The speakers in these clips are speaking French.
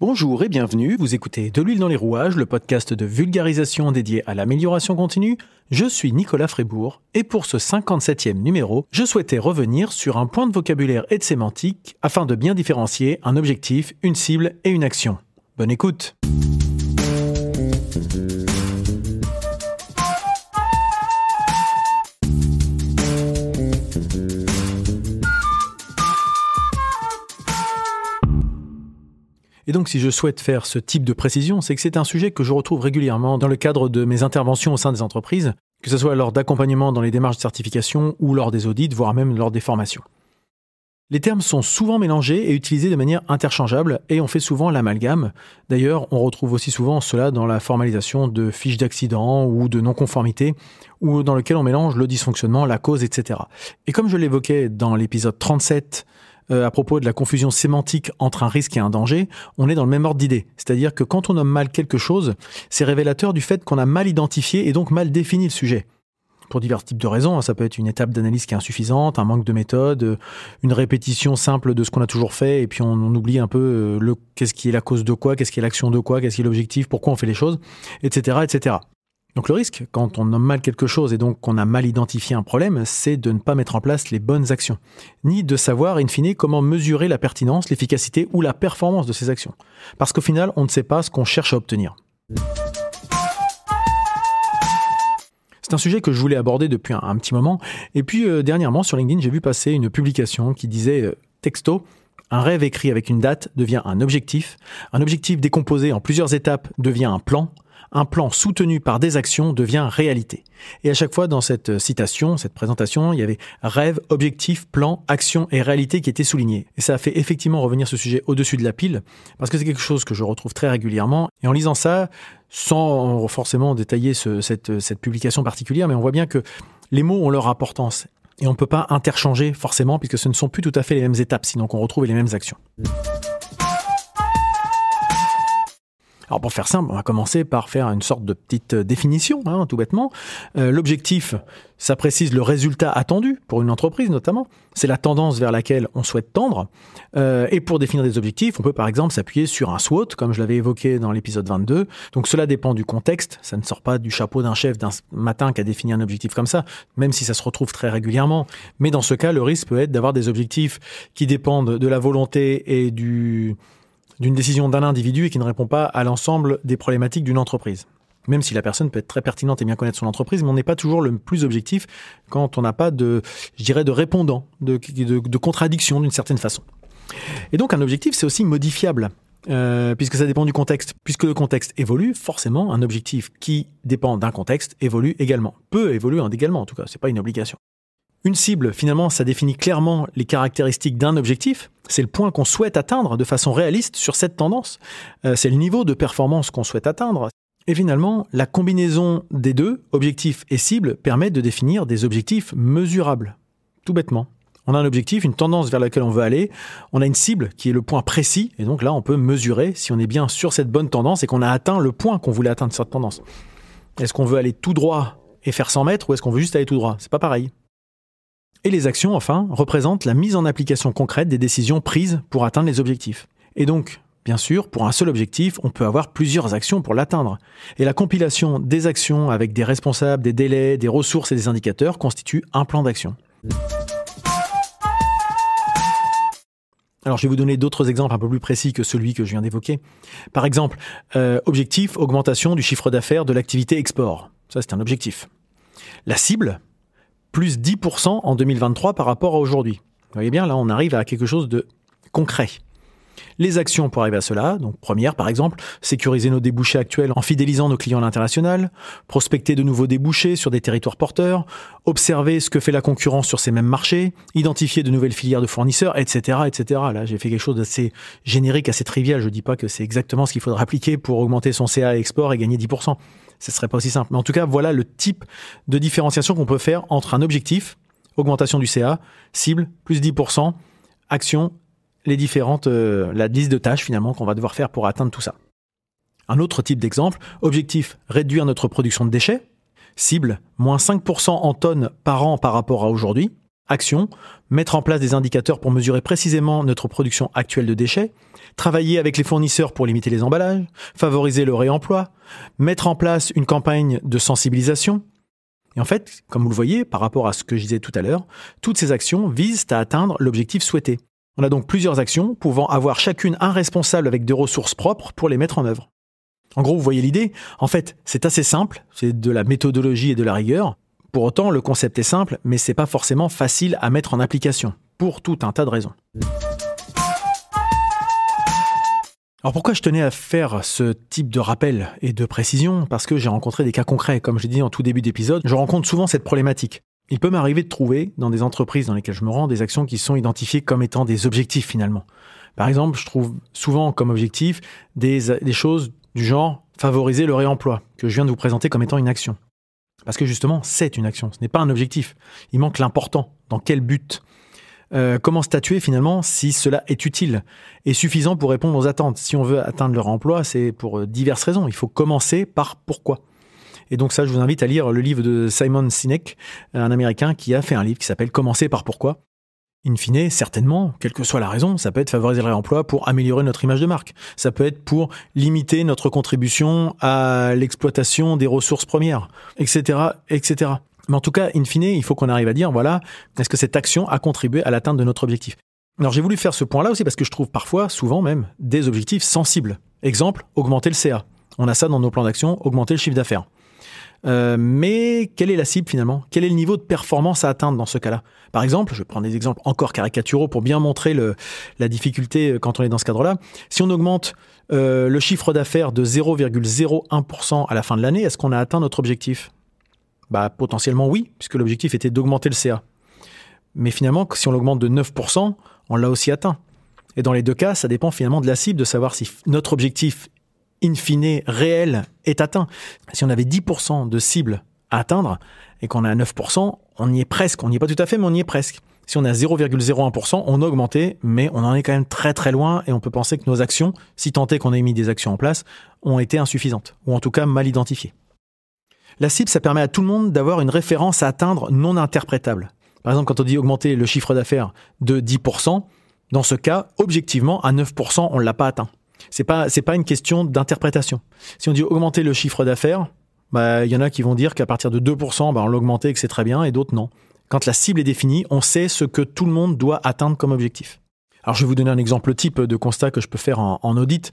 Bonjour et bienvenue, vous écoutez De l'huile dans les rouages, le podcast de vulgarisation dédié à l'amélioration continue. Je suis Nicolas Frébourg et pour ce 57e numéro, je souhaitais revenir sur un point de vocabulaire et de sémantique afin de bien différencier un objectif, une cible et une action. Bonne écoute! Et donc, si je souhaite faire ce type de précision, c'est que c'est un sujet que je retrouve régulièrement dans le cadre de mes interventions au sein des entreprises, que ce soit lors d'accompagnement dans les démarches de certification ou lors des audits, voire même lors des formations. Les termes sont souvent mélangés et utilisés de manière interchangeable et on fait souvent l'amalgame. D'ailleurs, on retrouve aussi souvent cela dans la formalisation de fiches d'accident ou de non-conformité, ou dans lequel on mélange le dysfonctionnement, la cause, etc. Et comme je l'évoquais dans l'épisode 37 euh, à propos de la confusion sémantique entre un risque et un danger, on est dans le même ordre d'idée. C'est-à-dire que quand on nomme mal quelque chose, c'est révélateur du fait qu'on a mal identifié et donc mal défini le sujet pour divers types de raisons. Hein, ça peut être une étape d'analyse qui est insuffisante, un manque de méthode, euh, une répétition simple de ce qu'on a toujours fait, et puis on, oublie un peu euh, le qu'est-ce qui est la cause de quoi, qu'est-ce qui est l'action de quoi, qu'est-ce qui est l'objectif, pourquoi on fait les choses, etc., etc. Donc le risque, quand on nomme mal quelque chose et donc qu'on a mal identifié un problème, c'est de ne pas mettre en place les bonnes actions, ni de savoir in fine comment mesurer la pertinence, l'efficacité ou la performance de ces actions. Parce qu'au final, on ne sait pas ce qu'on cherche à obtenir. C'est un sujet que je voulais aborder depuis un, petit moment. Et puis euh, dernièrement, sur LinkedIn, j'ai vu passer une publication qui disait euh, texto. Un rêve écrit avec une date devient un objectif. Un objectif décomposé en plusieurs étapes devient un plan un plan soutenu par des actions devient réalité. Et à chaque fois dans cette euh, citation, cette présentation, il y avait rêve, objectif, plan, action et réalité qui étaient soulignés. Et ça a fait effectivement revenir ce sujet au-dessus de la pile, parce que c'est quelque chose que je retrouve très régulièrement. Et en lisant ça, sans euh, forcément détailler cette, euh, cette publication particulière, mais on voit bien que les mots ont leur importance. Et on ne peut pas interchanger forcément, puisque ce ne sont plus tout à fait les mêmes étapes, sinon qu'on retrouve les mêmes actions. Alors pour faire simple, on va commencer par faire une sorte de petite euh, définition, hein, tout bêtement. Euh, l'objectif, ça précise le résultat attendu pour une entreprise notamment. C'est la tendance vers laquelle on souhaite tendre. Euh, et pour définir des objectifs, on peut par exemple s'appuyer sur un SWOT, comme je l'avais évoqué dans l'épisode 22. Donc cela dépend du contexte. Ça ne sort pas du chapeau d'un chef d'un matin qui a défini un objectif comme ça, même si ça se retrouve très régulièrement. Mais dans ce cas, le risque peut être d'avoir des objectifs qui dépendent de la volonté et du d'une décision d'un individu et qui ne répond pas à l'ensemble des problématiques d'une entreprise. Même si la personne peut être très pertinente et bien connaître son entreprise, on n'est pas toujours le plus objectif quand on n'a pas de, je dirais, de répondant, de, de, contradiction d'une certaine façon. Et donc un objectif, c'est aussi modifiable. Euh, puisque ça dépend du contexte. Puisque le contexte évolue, forcément, un objectif qui dépend d'un contexte évolue également. Peut évoluer également, en tout cas, c'est pas une obligation. Une cible, finalement, ça définit clairement les caractéristiques d'un objectif. C'est le point qu'on souhaite atteindre de façon réaliste sur cette tendance. Euh, c'est le niveau de performance qu'on souhaite atteindre. Et finalement, la combinaison des deux, objectif et cible, permet de définir des objectifs mesurables. Tout bêtement. On a un objectif, une tendance vers laquelle on veut aller, on a une cible qui est le point précis, et donc là on peut mesurer si on est bien sur cette bonne tendance et qu'on a atteint le point qu'on voulait atteindre sur cette tendance. Est-ce qu'on veut aller tout droit et faire 100 mètres ou est-ce qu'on veut juste aller tout droit C'est pas pareil. Et les actions, enfin, représentent la mise en application concrète des décisions prises pour atteindre les objectifs. Et donc, Bien sûr, pour un seul objectif, on peut avoir plusieurs actions pour l'atteindre. Et la compilation des actions avec des responsables, des délais, des ressources et des indicateurs constitue un plan d'action. Alors je vais vous donner d'autres exemples un peu plus précis que celui que je viens d'évoquer. Par exemple, euh, objectif, augmentation du chiffre d'affaires de l'activité export. Ça, c'est un objectif. La cible, plus 10% en 2023 par rapport à aujourd'hui. Vous voyez bien, là, on arrive à quelque chose de concret. Les actions pour arriver à cela, donc première par exemple, sécuriser nos débouchés actuels en fidélisant nos clients à l'international, prospecter de nouveaux débouchés sur des territoires porteurs, observer ce que fait la concurrence sur ces mêmes marchés, identifier de nouvelles filières de fournisseurs, etc. etc. Là, j'ai fait quelque chose d'assez générique, assez trivial, je ne dis pas que c'est exactement ce qu'il faudra appliquer pour augmenter son CA export et gagner 10% ce ne serait pas aussi simple. Mais en tout cas, voilà le type de différenciation qu'on peut faire entre un objectif, augmentation du CA, cible, plus 10%, action, les différentes, euh, la liste de tâches finalement qu'on va devoir faire pour atteindre tout ça. Un autre type d'exemple, objectif, réduire notre production de déchets, cible, moins 5% en tonnes par an par rapport à aujourd'hui, Action, mettre en place des indicateurs pour mesurer précisément notre production actuelle de déchets, travailler avec les fournisseurs pour limiter les emballages, favoriser le réemploi, mettre en place une campagne de sensibilisation. Et en fait, comme vous le voyez, par rapport à ce que je disais tout à l'heure, toutes ces actions visent à atteindre l'objectif souhaité. On a donc plusieurs actions pouvant avoir chacune un responsable avec des ressources propres pour les mettre en œuvre. En gros, vous voyez l'idée En fait, c'est assez simple, c'est de la méthodologie et de la rigueur. Pour autant, le concept est simple, mais c'est pas forcément facile à mettre en application, pour tout un tas de raisons. Alors pourquoi je tenais à faire ce type de rappel et de précision Parce que j'ai rencontré des cas concrets, comme je dit en tout début d'épisode, je rencontre souvent cette problématique. Il peut m'arriver de trouver, dans des entreprises dans lesquelles je me rends, des actions qui sont identifiées comme étant des objectifs finalement. Par exemple, je trouve souvent comme objectif des choses du genre favoriser le réemploi, que je viens de vous présenter comme étant une action. Parce que justement, c'est une action, ce n'est pas un objectif. Il manque l'important. Dans quel but euh, comment statuer finalement si cela est utile et suffisant pour répondre aux attentes Si on veut atteindre leur emploi, c'est pour euh, diverses raisons. Il faut commencer par pourquoi. Et donc ça, je vous invite à lire le livre de Simon Sinek, un Américain qui a fait un livre qui s'appelle Commencer par pourquoi, In fine, certainement, quelle que soit la raison, ça peut être favoriser le réemploi pour améliorer notre image de marque. Ça peut être pour limiter notre contribution à l'exploitation des ressources premières, etc., Mais en tout cas, in fine, il faut qu'on arrive à dire, voilà, est-ce que cette action a contribué à l'atteinte de notre objectif Alors j'ai voulu faire ce point-là aussi parce que je trouve parfois, souvent même, des objectifs sensibles. Exemple, augmenter le CA. On a ça dans nos plans d'action, augmenter le chiffre d'affaires. Euh, mais quelle est la cible finalement Quel est le niveau de performance à atteindre dans ce cas-là Par exemple, je vais prendre des exemples encore caricaturaux pour bien montrer le, la difficulté euh, quand on est dans ce cadre-là. Si on augmente euh, le chiffre d'affaires de 0,01% à la fin de l'année, est-ce qu'on a atteint notre objectif bah, Potentiellement oui, puisque l'objectif était d'augmenter le CA. Mais finalement, si on l'augmente de 9%, on l'a aussi atteint. Et dans les deux cas, ça dépend finalement de la cible, de savoir si notre objectif in fine réel est atteint. Si on avait 10% de cibles à atteindre et qu'on est à 9%, on y est presque, on n'y est pas tout à fait, mais on y est presque. Si on est à 0,01%, on a augmenté, mais on en est quand même très très loin et on peut penser que nos actions, si tant est qu'on ait mis des actions en place, ont été insuffisantes, ou en tout cas mal identifiées. La cible, ça permet à tout le monde d'avoir une référence à atteindre non interprétable. Par exemple, quand on dit augmenter le chiffre d'affaires de 10%, dans ce cas, objectivement, à 9%, on ne l'a pas atteint. C'est pas c'est pas une question d'interprétation. Si on dit augmenter le chiffre d'affaires, bah, il y en a qui vont dire qu'à partir de 2%, bah, on l'augmenter et que c'est très bien, et d'autres non. Quand la cible est définie, on sait ce que tout le monde doit atteindre comme objectif. Alors je vais vous donner un exemple type de constat que je peux faire en, audit.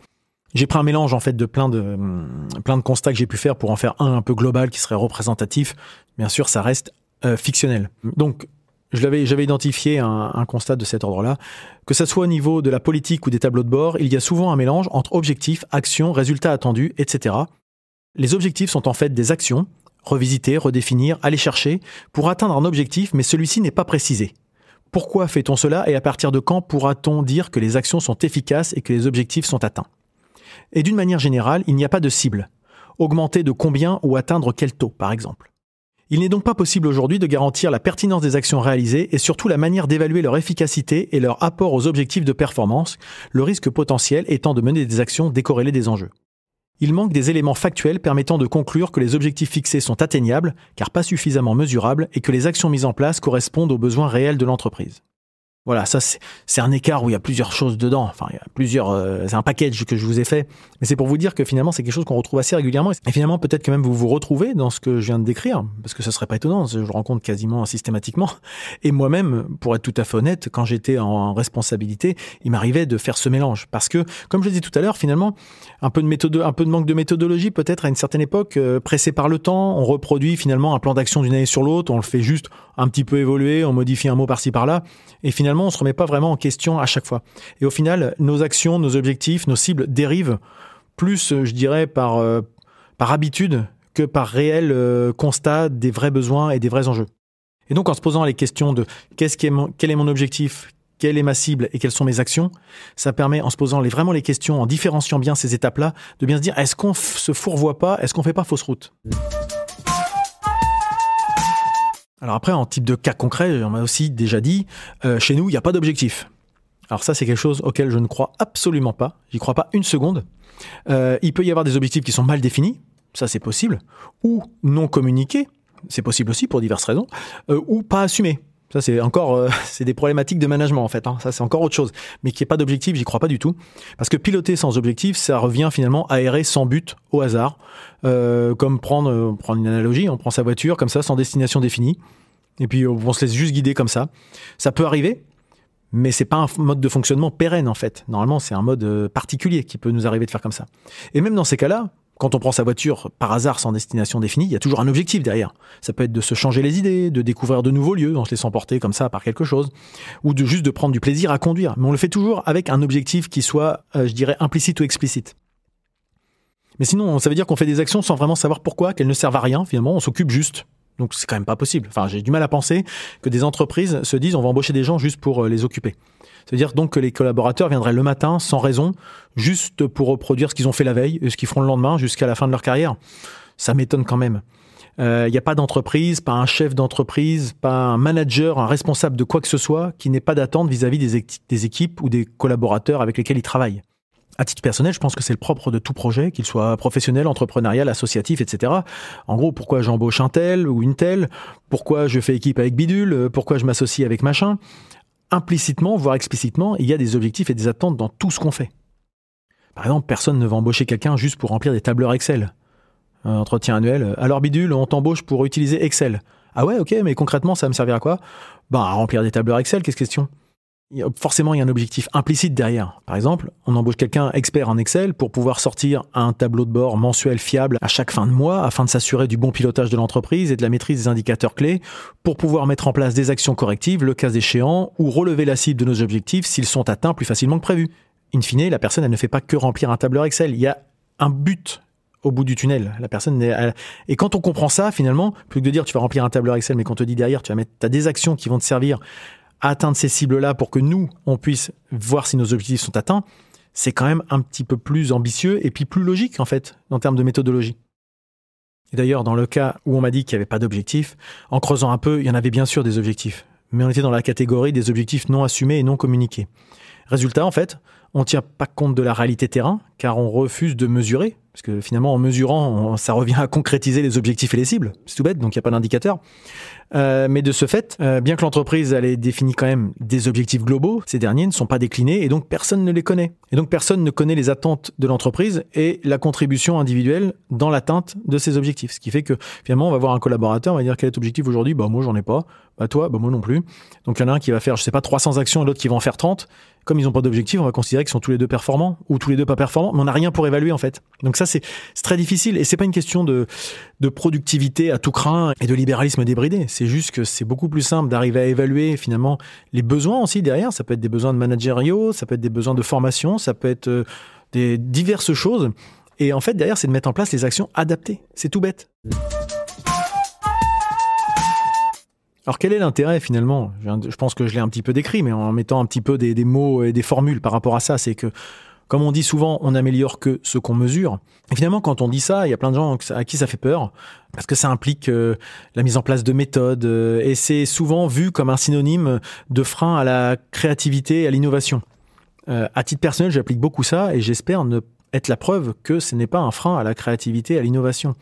J'ai pris un mélange en fait de plein de hum, plein de constats que j'ai pu faire pour en faire un un peu global qui serait représentatif. Bien sûr, ça reste euh, fictionnel. Donc je l'avais, j'avais identifié un, un, constat de cet ordre-là. Que ça soit au niveau de la politique ou des tableaux de bord, il y a souvent un mélange entre objectifs, actions, résultats attendus, etc. Les objectifs sont en fait des actions, revisiter, redéfinir, aller chercher, pour atteindre un objectif, mais celui-ci n'est pas précisé. Pourquoi fait-on cela et à partir de quand pourra-t-on dire que les actions sont efficaces et que les objectifs sont atteints Et d'une manière générale, il n'y a pas de cible. Augmenter de combien ou atteindre quel taux, par exemple. Il n'est donc pas possible aujourd'hui de garantir la pertinence des actions réalisées et surtout la manière d'évaluer leur efficacité et leur apport aux objectifs de performance, le risque potentiel étant de mener des actions décorrélées des enjeux. Il manque des éléments factuels permettant de conclure que les objectifs fixés sont atteignables, car pas suffisamment mesurables, et que les actions mises en place correspondent aux besoins réels de l'entreprise. Voilà, ça c'est un écart où il y a plusieurs choses dedans. Enfin, il y a plusieurs, euh, c'est un package que je vous ai fait. Mais c'est pour vous dire que finalement c'est quelque chose qu'on retrouve assez régulièrement. Et finalement peut-être que même vous vous retrouvez dans ce que je viens de décrire, parce que ça serait pas étonnant. Je le rencontre quasiment systématiquement. Et moi-même, pour être tout à fait honnête, quand j'étais en responsabilité, il m'arrivait de faire ce mélange parce que, comme je l'ai tout à l'heure, finalement un peu de méthode, un peu de manque de méthodologie peut-être à une certaine époque, euh, pressé par le temps, on reproduit finalement un plan d'action d'une année sur l'autre, on le fait juste un petit peu évoluer, on modifie un mot par-ci par-là, et finalement on on se remet pas vraiment en question à chaque fois. Et au final, nos actions, nos objectifs, nos cibles dérivent plus, euh, je dirais, par, euh, par habitude que par réel euh, constat des vrais besoins et des vrais enjeux. Et donc, en se posant les questions de qu'est-ce qui quel est mon objectif, quelle est ma cible et quelles sont mes actions, ça permet, en se posant les, vraiment les questions, en différenciant bien ces étapes-là, de bien se dire est-ce qu'on se fourvoie pas, est-ce qu'on fait pas fausse route alors après, en type de cas concret, on m'a aussi déjà dit, euh, chez nous, il n'y a pas d'objectif. Alors ça, c'est quelque chose auquel je ne crois absolument pas. J'y crois pas une seconde. Euh, il peut y avoir des objectifs qui sont mal définis, ça c'est possible, ou non communiqués, c'est possible aussi pour diverses raisons, euh, ou pas assumés. Ça, c'est encore, euh, c'est des problématiques de management en fait. Hein. Ça, c'est encore autre chose. Mais qu'il n'y ait pas d'objectif, j'y crois pas du tout. Parce que piloter sans objectif, ça revient finalement à errer sans but, au hasard. Euh, comme prendre, euh, prendre une analogie, on prend sa voiture comme ça, sans destination définie. Et puis on se laisse juste guider comme ça. Ça peut arriver, mais c'est pas un mode de fonctionnement pérenne en fait. Normalement, c'est un mode particulier qui peut nous arriver de faire comme ça. Et même dans ces cas-là, quand on prend sa voiture par hasard sans destination définie, il y a toujours un objectif derrière. Ça peut être de se changer les idées, de découvrir de nouveaux lieux en se laissant porter comme ça par quelque chose, ou de juste de prendre du plaisir à conduire. Mais on le fait toujours avec un objectif qui soit, euh, je dirais, implicite ou explicite. Mais sinon, ça veut dire qu'on fait des actions sans vraiment savoir pourquoi, qu'elles ne servent à rien finalement, on s'occupe juste. Donc c'est quand même pas possible. Enfin, j'ai du mal à penser que des entreprises se disent on va embaucher des gens juste pour euh, les occuper. C'est-à-dire donc que les collaborateurs viendraient le matin sans raison, juste pour reproduire ce qu'ils ont fait la veille et ce qu'ils feront le lendemain jusqu'à la fin de leur carrière. Ça m'étonne quand même. Il euh, n'y a pas d'entreprise, pas un chef d'entreprise, pas un manager, un responsable de quoi que ce soit qui n'ait pas d'attente vis-à-vis des, équipes ou des collaborateurs avec lesquels ils travaillent. À titre personnel, je pense que c'est le propre de tout projet, qu'il soit professionnel, entrepreneurial, associatif, etc. En gros, pourquoi j'embauche un tel ou une telle Pourquoi je fais équipe avec Bidule Pourquoi je m'associe avec machin implicitement, voire explicitement, il y a des objectifs et des attentes dans tout ce qu'on fait. Par exemple, personne ne va embaucher quelqu'un juste pour remplir des tableurs Excel. Un entretien annuel. Alors bidule, on t'embauche pour utiliser Excel. Ah ouais, ok, mais concrètement, ça va me servir à quoi Bah, à remplir des tableurs Excel, qu'est-ce question forcément, il y a un objectif implicite derrière. Par exemple, on embauche quelqu'un expert en Excel pour pouvoir sortir un tableau de bord mensuel fiable à chaque fin de mois afin de s'assurer du bon pilotage de l'entreprise et de la maîtrise des indicateurs clés pour pouvoir mettre en place des actions correctives le cas échéant ou relever la cible de nos objectifs s'ils sont atteints plus facilement que prévu. In fine, la personne, elle ne fait pas que remplir un tableur Excel. Il y a un but au bout du tunnel. La personne et quand on comprend ça, finalement, plus que de dire tu vas remplir un tableur Excel, mais qu'on te dit derrière tu as des actions qui vont te servir atteindre ces cibles-là pour que nous, on puisse voir si nos objectifs sont atteints, c'est quand même un petit peu plus ambitieux et puis plus logique en fait en termes de méthodologie. Et d'ailleurs, dans le cas où on m'a dit qu'il n'y avait pas d'objectifs, en creusant un peu, il y en avait bien sûr des objectifs, mais on était dans la catégorie des objectifs non assumés et non communiqués. Résultat, en fait, on ne tient pas compte de la réalité terrain, car on refuse de mesurer, parce que finalement, en mesurant, ça revient à concrétiser les objectifs et les cibles. C'est tout bête, donc il n'y a pas d'indicateur. Euh, mais de ce fait, euh, bien que l'entreprise ait défini quand même des objectifs globaux, ces derniers ne sont pas déclinés et donc personne ne les connaît. Et donc personne ne connaît les attentes de l'entreprise et la contribution individuelle dans l'atteinte de ces objectifs. Ce qui fait que finalement, on va voir un collaborateur, on va dire quel est ton objectif aujourd'hui Bah moi j'en ai pas. Bah toi, bah moi non plus. Donc il y en a un qui va faire, je sais pas, 300 actions et l'autre qui va en faire 30. Comme ils n'ont pas d'objectif, on va considérer qu'ils sont tous les deux performants ou tous les deux pas performants, mais on n'a rien pour évaluer en fait. Donc ça c'est très difficile et c'est pas une question de, de productivité à tout craint et de libéralisme débridé c'est juste que c'est beaucoup plus simple d'arriver à évaluer finalement les besoins aussi derrière. Ça peut être des besoins de managériaux, ça peut être des besoins de formation, ça peut être euh, des diverses choses. Et en fait, derrière, c'est de mettre en place les actions adaptées. C'est tout bête. Alors quel est l'intérêt finalement Je pense que je l'ai un petit peu décrit, mais en mettant un petit peu des, des, mots et des formules par rapport à ça, c'est que comme on dit souvent, on améliore que ce qu'on mesure. Et finalement, quand on dit ça, il y a plein de gens à qui ça fait peur, parce que ça implique euh, la mise en place de méthodes, euh, et c'est souvent vu comme un synonyme de frein à la créativité et à l'innovation. Euh, à titre personnel, j'applique beaucoup ça, et j'espère être la preuve que ce n'est pas un frein à la créativité et à l'innovation.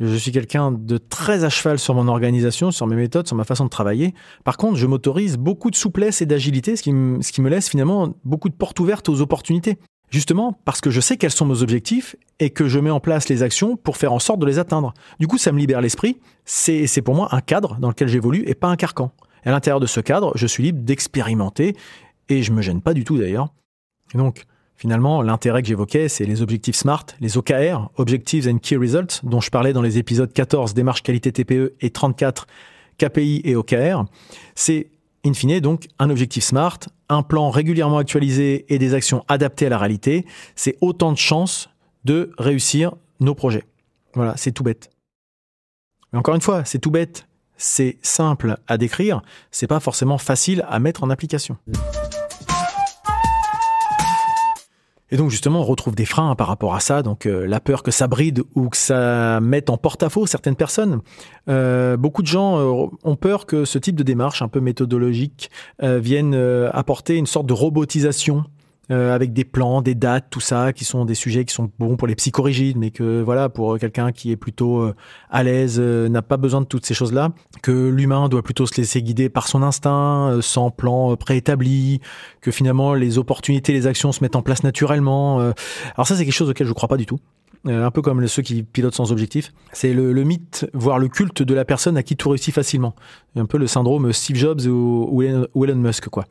Je suis quelqu'un de très à cheval sur mon organisation, sur mes méthodes, sur ma façon de travailler. Par contre, je m'autorise beaucoup de souplesse et d'agilité, ce, qui me, laisse finalement beaucoup de portes ouvertes aux opportunités. Justement parce que je sais quels sont mes objectifs et que je mets en place les actions pour faire en sorte de les atteindre. Du coup, ça me libère l'esprit. C'est, pour moi un cadre dans lequel j'évolue et pas un carcan. à l'intérieur de ce cadre, je suis libre d'expérimenter et je me gêne pas du tout d'ailleurs. donc, Finalement, l'intérêt que j'évoquais, c'est les objectifs SMART, les OKR, Objectives and Key Results, dont je parlais dans les épisodes 14 démarche qualité TPE et 34 KPI et OKR. C'est in fine donc un objectif SMART, un plan régulièrement actualisé et des actions adaptées à la réalité. C'est autant de chances de réussir nos projets. Voilà, c'est tout bête. Mais encore une fois, c'est tout bête, c'est simple à décrire, c'est pas forcément facile à mettre en application. Et donc justement, on retrouve des freins par rapport à ça, donc euh, la peur que ça bride ou que ça mette en porte-à-faux certaines personnes. Euh, beaucoup de gens euh, ont peur que ce type de démarche un peu méthodologique vienne apporter une sorte de robotisation euh, avec des plans, des dates, tout ça, qui sont des sujets qui sont bons pour les psychorigides, mais que voilà, pour euh, quelqu'un qui est plutôt euh, à l'aise, n'a pas besoin de toutes ces choses-là, que l'humain doit plutôt se laisser guider par son instinct, sans plan préétabli, que finalement les opportunités, les actions se mettent en place naturellement. alors ça, c'est quelque chose auquel je ne crois pas du tout. Euh, un peu comme ceux qui pilotent sans objectif. C'est le, mythe, voire le culte de la personne à qui tout réussit facilement. Un peu le syndrome Steve Jobs ou, Elon, Musk, quoi.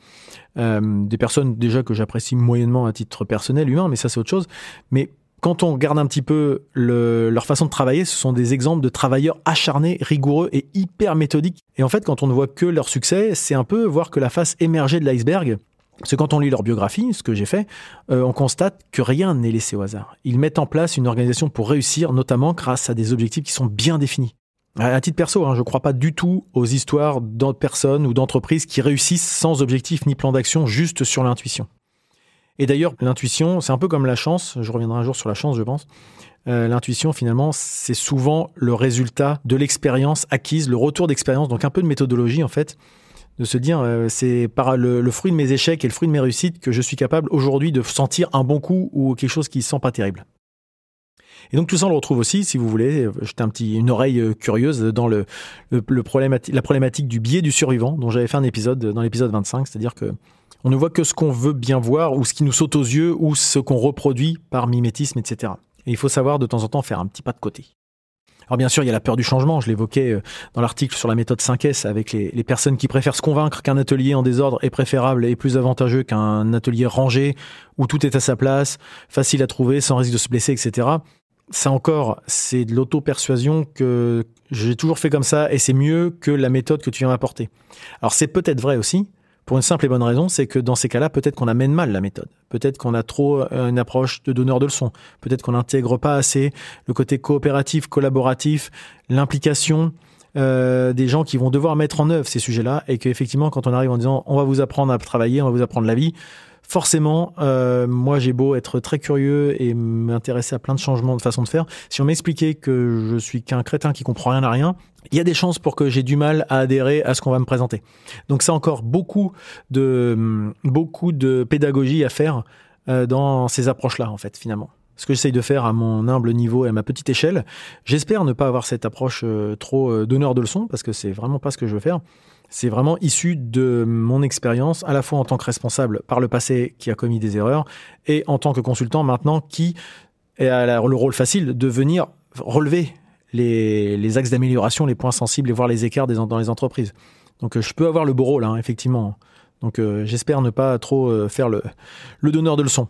Euh, des personnes déjà que j'apprécie moyennement à titre personnel, humain, mais ça c'est autre chose. Mais quand on regarde un petit peu leur façon de travailler, ce sont des exemples de travailleurs acharnés, rigoureux et hyper méthodiques. Et en fait, quand on ne voit que leur succès, c'est un peu voir que la face émergée de l'iceberg parce que quand on lit leur biographie, ce que j'ai fait, euh, on constate que rien n'est laissé au hasard. Ils mettent en place une organisation pour réussir, notamment grâce à des objectifs qui sont bien définis. À titre perso, hein, je ne crois pas du tout aux histoires d'autres personnes ou d'entreprises qui réussissent sans objectif ni plan d'action, juste sur l'intuition. Et d'ailleurs, l'intuition, c'est un peu comme la chance, je reviendrai un jour sur la chance, je pense. Euh, l'intuition, finalement, c'est souvent le résultat de l'expérience acquise, le retour d'expérience, donc un peu de méthodologie, en fait, de se dire euh, c'est par le, fruit de mes échecs et le fruit de mes réussites que je suis capable aujourd'hui de sentir un bon coup ou quelque chose qui sent pas terrible. Et donc tout ça on le retrouve aussi, si vous voulez, euh, jeter un petit une oreille euh, curieuse dans le, le, la problématique du biais du survivant dont j'avais fait un épisode dans l'épisode 25, c'est-à-dire que on ne voit que ce qu'on veut bien voir ou ce qui nous saute aux yeux ou ce qu'on reproduit par mimétisme, etc. Et il faut savoir de temps en temps faire un petit pas de côté. Alors bien sûr, il y a la peur du changement, je l'évoquais euh, dans l'article sur la méthode 5S, avec les, personnes qui préfèrent se convaincre qu'un atelier en désordre est préférable et plus avantageux qu'un atelier rangé, où tout est à sa place, facile à trouver, sans risque de se blesser, etc. Ça encore, c'est de l'auto-persuasion que j'ai toujours fait comme ça et c'est mieux que la méthode que tu viens m'apporter. Alors c'est peut-être vrai aussi, pour une simple et bonne raison, c'est que dans ces cas-là, peut-être qu'on amène mal la méthode. Peut-être qu'on a trop euh, une approche de donneur de leçons. Peut-être qu'on n'intègre pas assez le côté coopératif, collaboratif, l'implication euh, des gens qui vont devoir mettre en œuvre ces sujets-là et qu'effectivement, quand on arrive en disant on va vous apprendre à travailler, on va vous apprendre la vie, forcément, euh, moi j'ai beau être très curieux et m'intéresser à plein de changements de façon de faire, si on m'expliquait que je suis qu'un crétin qui comprend rien à rien, il y a des chances pour que j'ai du mal à adhérer à ce qu'on va me présenter. Donc c'est encore beaucoup de, hum, beaucoup de pédagogie à faire euh, dans ces approches-là, en fait, finalement. Ce que j'essaye de faire à mon humble niveau et à ma petite échelle, j'espère ne pas avoir cette approche euh, trop donneur de leçons, parce que c'est vraiment pas ce que je veux faire. C'est vraiment issu de mon expérience, à la fois en tant que responsable par le passé qui a commis des erreurs, et en tant que consultant maintenant qui a le rôle facile de venir relever les, axes d'amélioration, les points sensibles et voir les écarts dans les entreprises. Donc euh, je peux avoir le beau rôle, hein, effectivement. Donc euh, j'espère ne pas trop euh, faire le, donneur de leçons.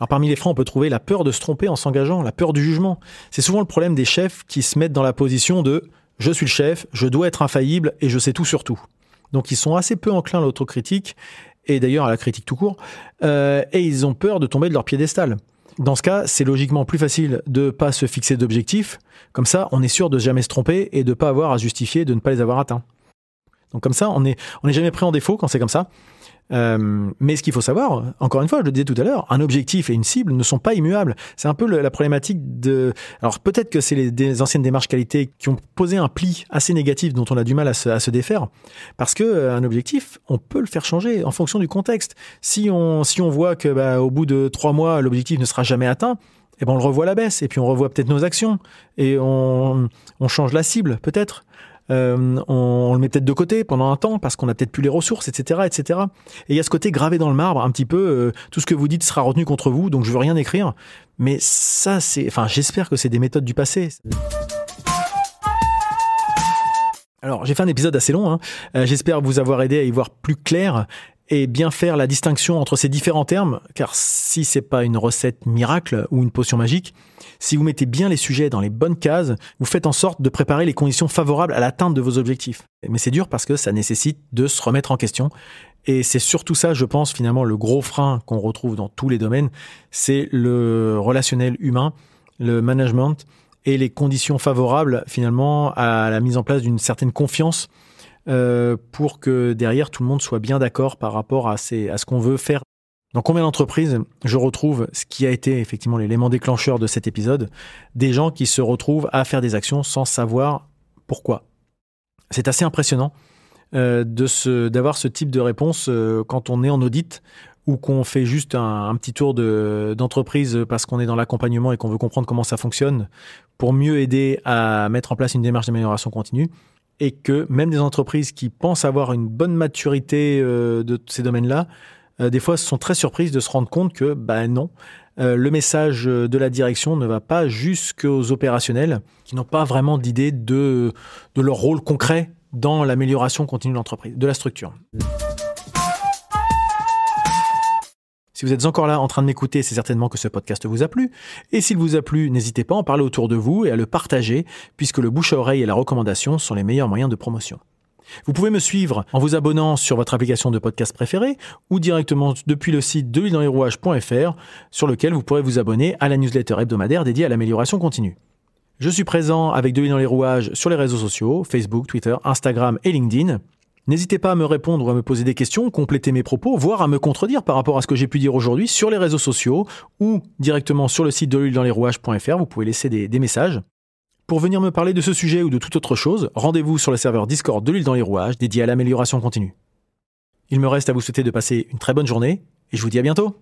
Alors parmi les freins, on peut trouver la peur de se tromper en s'engageant, la peur du jugement. C'est souvent le problème des chefs qui se mettent dans la position de je suis le chef, je dois être infaillible et je sais tout sur tout. Donc ils sont assez peu enclins à l'autocritique et d'ailleurs à la critique tout court, euh, et ils ont peur de tomber de leur piédestal. Dans ce cas, c'est logiquement plus facile de ne pas se fixer d'objectifs. Comme ça, on est sûr de jamais se tromper et de ne pas avoir à justifier de ne pas les avoir atteints. Donc comme ça, on n'est jamais pris en défaut quand c'est comme ça. Euh, mais ce qu'il faut savoir, encore une fois, je le disais tout à l'heure, un objectif et une cible ne sont pas immuables. C'est un peu la problématique de. Alors peut-être que c'est les anciennes démarches qualité qui ont posé un pli assez négatif dont on a du mal à se, défaire, parce que euh, un objectif, on peut le faire changer en fonction du contexte. Si on si on voit que bah, au bout de trois mois l'objectif ne sera jamais atteint, et eh ben on le revoit à la baisse et puis on revoit peut-être nos actions et on, on change la cible peut-être. Euh, on, le met peut-être de côté pendant un temps parce qu'on a peut-être plus les ressources, etc., etc. Et il y a ce côté gravé dans le marbre, un petit peu, euh, tout ce que vous dites sera retenu contre vous, donc je ne veux rien écrire. Mais ça, c'est, enfin, j'espère que c'est des méthodes du passé. Alors, j'ai fait un épisode assez long. Hein. Euh, j'espère vous avoir aidé à y voir plus clair et bien faire la distinction entre ces différents termes, car si c'est pas une recette miracle ou une potion magique, si vous mettez bien les sujets dans les bonnes cases, vous faites en sorte de préparer les conditions favorables à l'atteinte de vos objectifs. Mais c'est dur parce que ça nécessite de se remettre en question. Et c'est surtout ça, je pense, finalement, le gros frein qu'on retrouve dans tous les domaines, c'est le relationnel humain, le management et les conditions favorables, finalement, à la mise en place d'une certaine confiance euh, pour que derrière tout le monde soit bien d'accord par rapport à, ce qu'on veut faire. Dans combien d'entreprises je retrouve ce qui a été effectivement l'élément déclencheur de cet épisode, des gens qui se retrouvent à faire des actions sans savoir pourquoi. C'est assez impressionnant euh, d'avoir ce, type de réponse euh, quand on est en audit ou qu'on fait juste un, petit tour d'entreprise parce qu'on est dans l'accompagnement et qu'on veut comprendre comment ça fonctionne pour mieux aider à mettre en place une démarche d'amélioration continue et que même des entreprises qui pensent avoir une bonne maturité euh, de ces domaines-là, euh, des fois sont très surprises de se rendre compte que, ben non, euh, le message de la direction ne va pas jusqu'aux opérationnels qui n'ont pas vraiment d'idée de, de leur rôle concret dans l'amélioration continue de l'entreprise, de la structure. Si vous êtes encore là en train de m'écouter, c'est certainement que ce podcast vous a plu. Et s'il vous a plu, n'hésitez pas à en parler autour de vous et à le partager, puisque le bouche à oreille et la recommandation sont les meilleurs moyens de promotion. Vous pouvez me suivre en vous abonnant sur votre application de podcast préférée ou directement depuis le site de rouagesfr sur lequel vous pourrez vous abonner à la newsletter hebdomadaire dédiée à l'amélioration continue. Je suis présent avec De dans les rouages sur les réseaux sociaux, Facebook, Twitter, Instagram et LinkedIn. N'hésitez pas à me répondre ou à me poser des questions, compléter mes propos, voire à me contredire par rapport à ce que j'ai pu dire aujourd'hui sur les réseaux sociaux ou directement sur le site de l'huile dans les rouages.fr. Vous pouvez laisser des, des, messages. Pour venir me parler de ce sujet ou de toute autre chose, rendez-vous sur le serveur Discord de l'huile dans les rouages dédié à l'amélioration continue. Il me reste à vous souhaiter de passer une très bonne journée et je vous dis à bientôt.